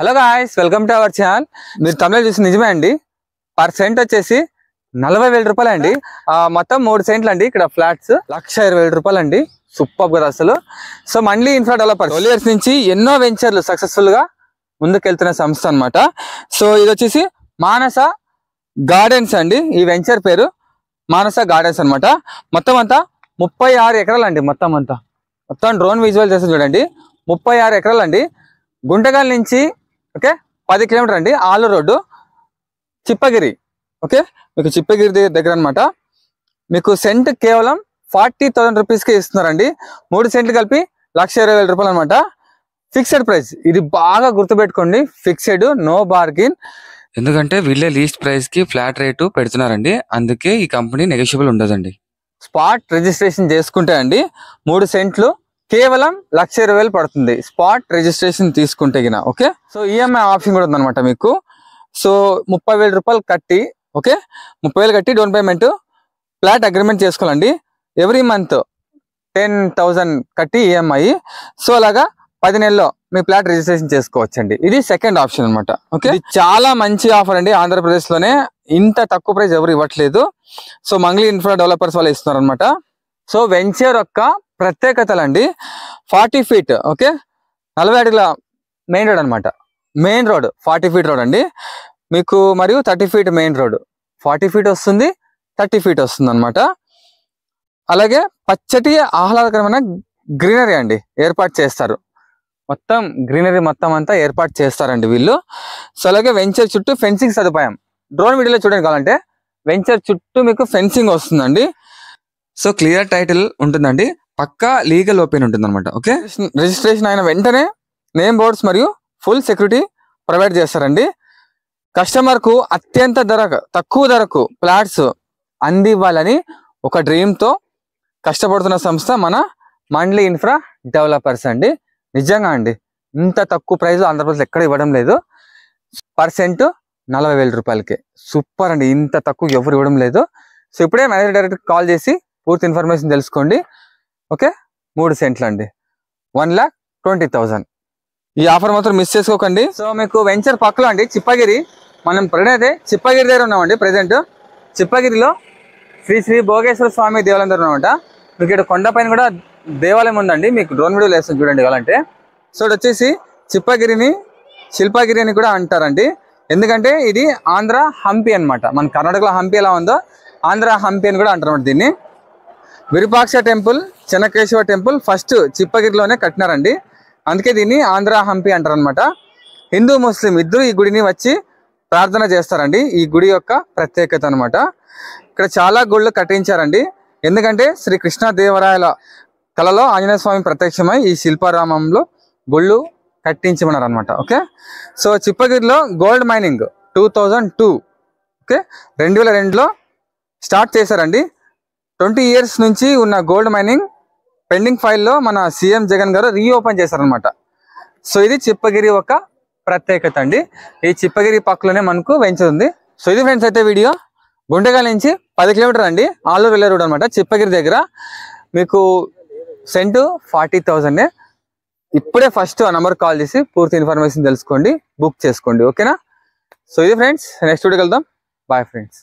hello guys welcome to our channel మీరు తమిళ చూసి నిజమే అండి పర్ సెంట్ వచ్చేసి నలభై వేల రూపాయలు అండి మొత్తం మూడు సెంట్లు అండి ఇక్కడ ఫ్లాట్స్ లక్ష ఇరవై వేల రూపాయలు అండి సూపర్ కదా అసలు so Mandi infra developer years నుంచి ఎన్నో వెంచర్లు సక్సెస్ఫుల్గా ముందుకెళ్తున్న సంస్థ అనమాట సో ఇది వచ్చేసి మానస గార్డెన్స్ అండి ఈ వెంచర్ పేరు మానస గార్డెన్స్ అనమాట మొత్తం అంతా ముప్పై ఆరు ఎకరాలు అండి మొత్తం అంతా మొత్తం డ్రోన్ విజువల్ చేసి చూడండి ముప్పై ఆరు ఎకరాలు అండి గుంటగల్ నుంచి ఓకే పది కిలోమీటర్ అండి ఆలూరు రోడ్డు చిప్పగిరి ఓకే మీకు చిప్పగిరి దగ్గర అనమాట మీకు సెంట్ కేవలం ఫార్టీ థౌసండ్ రూపీస్కే ఇస్తున్నారండి మూడు సెంట్లు కలిపి లక్ష ఇరవై వేల రూపాయలు అనమాట ఫిక్స్డ్ ప్రైస్ ఇది బాగా గుర్తుపెట్టుకోండి ఫిక్స్డ్ నో బార్గిన్ ఎందుకంటే వీళ్ళే లీస్ట్ ప్రైస్ కి ఫ్లాట్ రేటు పెడుతున్నారండి అందుకే ఈ కంపెనీ నెగోషియబుల్ ఉండదండి స్పాట్ రిజిస్ట్రేషన్ చేసుకుంటే అండి మూడు సెంట్లు కేవలం లక్ష ఇరవై వేలు పడుతుంది స్పాట్ రిజిస్ట్రేషన్ తీసుకుంటే గిన ఓకే సో ఈఎంఐ ఆప్షన్ కూడా ఉందన్నమాట మీకు సో ముప్పై వేల రూపాయలు కట్టి ఓకే ముప్పై వేలు కట్టి డౌన్ పేమెంట్ ఫ్లాట్ అగ్రిమెంట్ చేసుకోవాలండి ఎవ్రీ మంత్ టెన్ థౌజండ్ కట్టి ఈఎంఐ e సో అలాగా పది నెలల్లో మీ ఫ్లాట్ రిజిస్ట్రేషన్ చేసుకోవచ్చండి ఇది సెకండ్ ఆప్షన్ అనమాట ఓకే చాలా మంచి ఆఫర్ అండి ఆంధ్రప్రదేశ్లోనే ఇంత తక్కువ ప్రైస్ ఎవరు ఇవ్వట్లేదు సో మంగ్లీ ఇన్ఫ్రా డెవలపర్స్ వాళ్ళు ఇస్తున్నారు అనమాట సో వెంచర్ యొక్క ప్రత్యేకతలండి ఫార్టీ ఫీట్ ఓకే నలభై అడుగుల మెయిన్ రోడ్ అనమాట main road forty feet road అండి మీకు మరియు thirty feet main road forty feet వస్తుంది థర్టీ ఫీట్ వస్తుంది అనమాట అలాగే పచ్చటి ఆహ్లాదకరమైన గ్రీనరీ అండి ఏర్పాటు చేస్తారు మొత్తం గ్రీనరీ మొత్తం అంతా ఏర్పాటు చేస్తారండి వీళ్ళు సో అలాగే వెంచర్ చుట్టూ ఫెన్సింగ్ సదుపాయం డ్రోన్ వీడియోలో చూడండి కావాలంటే వెంచర్ చుట్టూ మీకు ఫెన్సింగ్ వస్తుందండి సో క్లియర్ టైటిల్ ఉంటుందండి పక్కా లీగల్ ఓపెన్ ఉంటుంది అనమాట ఓకే రిజిస్ట్రేషన్ అయిన వెంటనే నేమ్ బోర్డ్స్ మరియు ఫుల్ సెక్యూరిటీ ప్రొవైడ్ చేస్తారండి కస్టమర్కు అత్యంత ధర తక్కువ ధరకు ఫ్లాట్స్ అందివ్వాలని ఒక డ్రీమ్తో కష్టపడుతున్న సంస్థ మన మండలి ఇన్ఫ్రా డెవలపర్స్ అండి నిజంగా అండి ఇంత తక్కువ ప్రైస్లో ఆంధ్రప్రదేశ్ ఎక్కడ ఇవ్వడం లేదు పర్సెంట్ నలభై వేల రూపాయలకి సూపర్ అండి ఇంత తక్కువ ఎవరు ఇవ్వడం లేదు సో ఇప్పుడే మేనేజర్ డైరెక్ట్ కాల్ చేసి పూర్తి ఇన్ఫర్మేషన్ తెలుసుకోండి ఓకే మూడు సెంట్లు అండి వన్ ల్యాక్ ట్వంటీ థౌజండ్ ఈ ఆఫర్ మాత్రం మిస్ చేసుకోకండి సో మీకు వెంచర్ పక్కలో అండి చిప్పగిరి మనం ప్రజెంట్ చిప్పగిరి దగ్గర ఉన్నామండి ప్రజెంట్ చిప్పగిరిలో శ్రీ శ్రీ భోగేశ్వర స్వామి దేవాలయం దగ్గర ఉన్నామంట మీకు ఇక్కడ కొండపైన కూడా దేవాలయం ఉందండి మీకు డ్రోన్ వీడియో వేస్తుంది చూడండి కావాలంటే సో ఇది వచ్చేసి చిప్పగిరిని శిల్పగిరి అని కూడా అంటారండి ఎందుకంటే ఇది ఆంధ్ర హంపి అనమాట మన కర్ణాటకలో హంపి ఎలా ఉందో ఆంధ్ర హంపి అని కూడా అంటారు దీన్ని Virupaksha temple Chennakeshwara temple first చిప్పగిరిలోనే కట్టినారండి అందుకే దీన్ని ఆంధ్ర హంపి అంటారనమాట హిందూ ముస్లిం ఇద్దరు ఈ గుడిని వచ్చి ప్రార్థన చేస్తారండి ఈ గుడి యొక్క ప్రత్యేకత అనమాట ఇక్కడ చాలా గుళ్ళు కట్టించారండి ఎందుకంటే శ్రీ కృష్ణదేవరాయల కళలో ఆంజనేయ స్వామి ప్రత్యక్షమై ఈ శిల్పారామంలో గుళ్ళు కట్టించమన్నారనమాట ఓకే సో చిప్పగిరిలో గోల్డ్ మైనింగ్ టూ ఓకే రెండు వేల రెండులో స్టార్ట్ చేశారండి ట్వంటీ ఇయర్స్ నుంచి ఉన్న గోల్డ్ మైనింగ్ పెండింగ్ ఫైల్లో మన సీఎం జగన్ గారు రీఓపెన్ చేశారనమాట సో ఇది చిప్పగిరి ఒక ప్రత్యేకత అండి ఈ చిప్పగిరి పక్కలోనే మనకు ఉంది సో ఇది ఫ్రెండ్స్ అయితే వీడియో గుండెగా నుంచి పది కిలోమీటర్ అండి ఆలూరు వెళ్ళే రోడ్ అనమాట చిప్పగిరి దగ్గర మీకు సెంటు ఫార్టీ థౌజండ్ ఇప్పుడే ఫస్ట్ ఆ నెంబర్ కాల్ చేసి పూర్తి ఇన్ఫర్మేషన్ తెలుసుకోండి బుక్ చేసుకోండి ఓకేనా సో ఇది ఫ్రెండ్స్ నెక్స్ట్ వీడియోకి వెళ్దాం బాయ్ ఫ్రెండ్స్